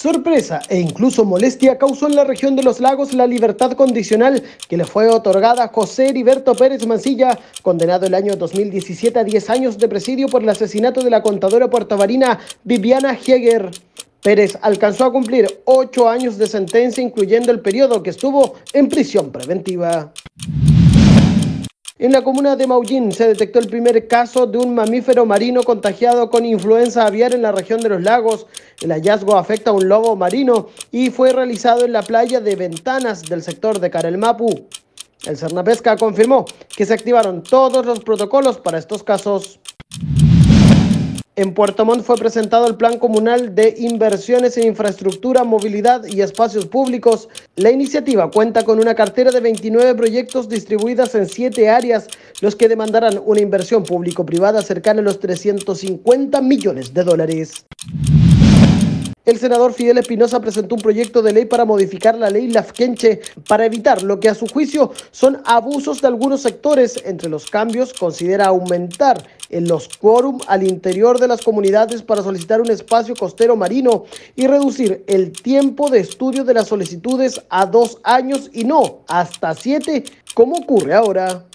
Sorpresa e incluso molestia causó en la región de los lagos la libertad condicional que le fue otorgada a José Heriberto Pérez Mancilla, condenado el año 2017 a 10 años de presidio por el asesinato de la contadora puertovarina Viviana Heger. Pérez alcanzó a cumplir ocho años de sentencia, incluyendo el periodo que estuvo en prisión preventiva. En la comuna de Maullín se detectó el primer caso de un mamífero marino contagiado con influenza aviar en la región de los lagos. El hallazgo afecta a un lobo marino y fue realizado en la playa de Ventanas del sector de Carelmapu. El Cernapesca confirmó que se activaron todos los protocolos para estos casos. En Puerto Montt fue presentado el Plan Comunal de Inversiones en Infraestructura, Movilidad y Espacios Públicos. La iniciativa cuenta con una cartera de 29 proyectos distribuidas en siete áreas, los que demandarán una inversión público-privada cercana a los 350 millones de dólares el senador Fidel Espinosa presentó un proyecto de ley para modificar la ley Lafkenche para evitar lo que a su juicio son abusos de algunos sectores. Entre los cambios considera aumentar el los quórum al interior de las comunidades para solicitar un espacio costero marino y reducir el tiempo de estudio de las solicitudes a dos años y no hasta siete, como ocurre ahora.